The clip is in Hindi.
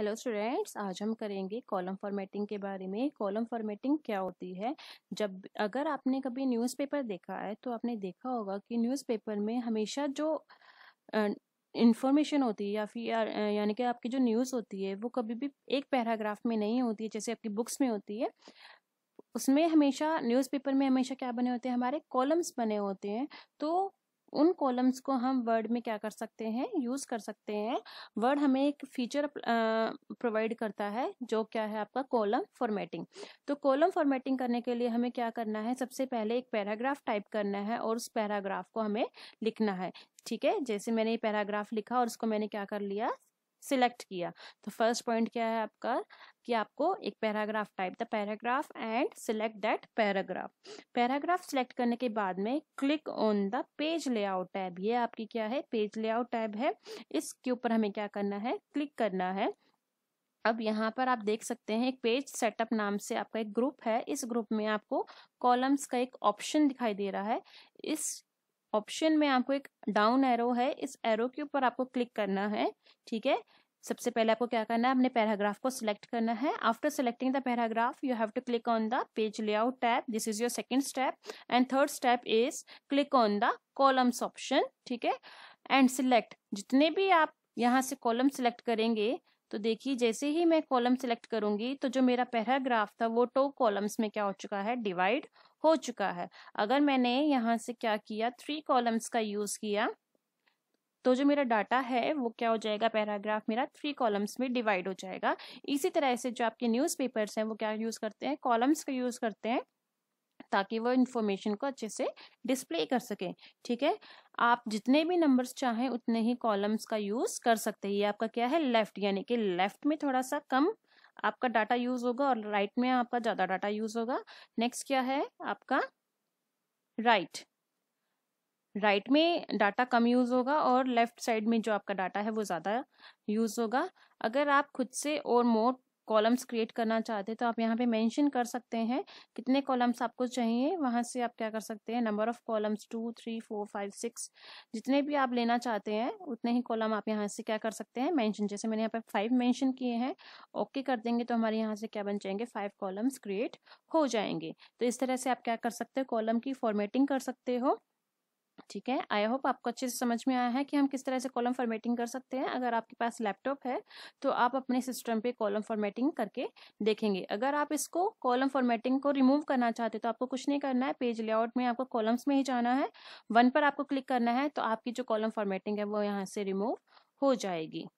हेलो स्टूडेंट्स आज हम करेंगे कॉलम फॉर्मेटिंग के बारे में कॉलम फॉर्मेटिंग क्या होती है जब अगर आपने कभी न्यूज़पेपर देखा है तो आपने देखा होगा कि न्यूज़पेपर में हमेशा जो इन्फॉर्मेशन होती है या फिर यानी कि आपकी जो न्यूज़ होती है वो कभी भी एक पैराग्राफ में नहीं होती है जैसे आपकी बुक्स में होती है उसमें हमेशा न्यूज़पेपर में हमेशा क्या बने होते हैं हमारे कॉलम्स बने होते हैं तो उन कॉलम्स को हम वर्ड में क्या कर सकते हैं यूज़ कर सकते हैं वर्ड हमें एक फीचर प्रोवाइड करता है जो क्या है आपका कॉलम फॉर्मेटिंग तो कॉलम फॉर्मेटिंग करने के लिए हमें क्या करना है सबसे पहले एक पैराग्राफ टाइप करना है और उस पैराग्राफ को हमें लिखना है ठीक है जैसे मैंने ये पैराग्राफ लिखा और उसको मैंने क्या कर लिया सिलेक्ट किया तो फर्स्ट पॉइंट क्या है आपका कि आपको एक paragraph type the paragraph and select that paragraph paragraph select करने के बाद में click on the page layout tab ये आपकी क्या है पेज लेआउट टैब है इसके ऊपर हमें क्या करना है क्लिक करना है अब यहाँ पर आप देख सकते हैं एक पेज सेटअप नाम से आपका एक ग्रुप है इस ग्रुप में आपको कॉलम्स का एक ऑप्शन दिखाई दे रहा है इस ऑप्शन में आपको एक डाउन एरो है इस एरो के ऊपर आपको क्लिक करना है ठीक है सबसे पहले आपको क्या करना है अपने पैराग्राफ को सिलेक्ट करना है after selecting the paragraph you have to click on the page layout tab this is your second step and third step is click on the columns option ठीक है एंड सिलेक्ट जितने भी आप यहाँ से कॉलम सिलेक्ट करेंगे तो देखिए जैसे ही मैं कॉलम सेलेक्ट करूंगी तो जो मेरा पैराग्राफ था वो टो कॉलम्स में क्या हो चुका है डिवाइड हो चुका है अगर मैंने यहाँ से क्या किया थ्री कॉलम्स का यूज किया तो जो मेरा डाटा है वो क्या हो जाएगा पैराग्राफ मेरा थ्री कॉलम्स में डिवाइड हो जाएगा इसी तरह से जो आपके न्यूज़पेपर्स हैं वो क्या यूज़ करते हैं कॉलम्स का यूज़ करते हैं ताकि वो इन्फॉर्मेशन को अच्छे से डिस्प्ले कर सकें ठीक है आप जितने भी नंबर्स चाहें उतने ही कॉलम्स का यूज़ कर सकते हैं ये आपका क्या है लेफ़्ट यानी कि लेफ़्ट में थोड़ा सा कम आपका डाटा यूज़ होगा और राइट right में आपका ज़्यादा डाटा यूज़ होगा नेक्स्ट क्या है आपका राइट right. राइट right में डाटा कम यूज़ होगा और लेफ्ट साइड में जो आपका डाटा है वो ज़्यादा यूज़ होगा अगर आप खुद से और मोर कॉलम्स क्रिएट करना चाहते हैं तो आप यहाँ पे मेंशन कर सकते हैं कितने कॉलम्स आपको चाहिए वहाँ से आप क्या कर सकते हैं number of columns two three four five six जितने भी आप लेना चाहते हैं उतने ही कॉलम आप यहाँ से क्या कर सकते हैं मेंशन जैसे मैंने यहाँ पे फाइव मेंशन किए हैं ओके कर देंगे तो हमारे यहाँ से क्या बन जाएंगे फाइव कॉलम्स क्रिएट हो जाएंगे तो इस तरह से आप क्या कर सकते हो कॉलम की फॉर्मेटिंग कर सकते हो ठीक है आई होप आपको अच्छे से समझ में आया है कि हम किस तरह से कॉलम फॉर्मेटिंग कर सकते हैं अगर आपके पास लैपटॉप है तो आप अपने सिस्टम पे कॉलम फॉर्मेटिंग करके देखेंगे अगर आप इसको कॉलम फॉर्मेटिंग को रिमूव करना चाहते तो आपको कुछ नहीं करना है पेज लेआउट में आपको कॉलम्स में ही जाना है वन पर आपको क्लिक करना है तो आपकी जो कॉलम फॉर्मेटिंग है वो यहाँ से रिमूव हो जाएगी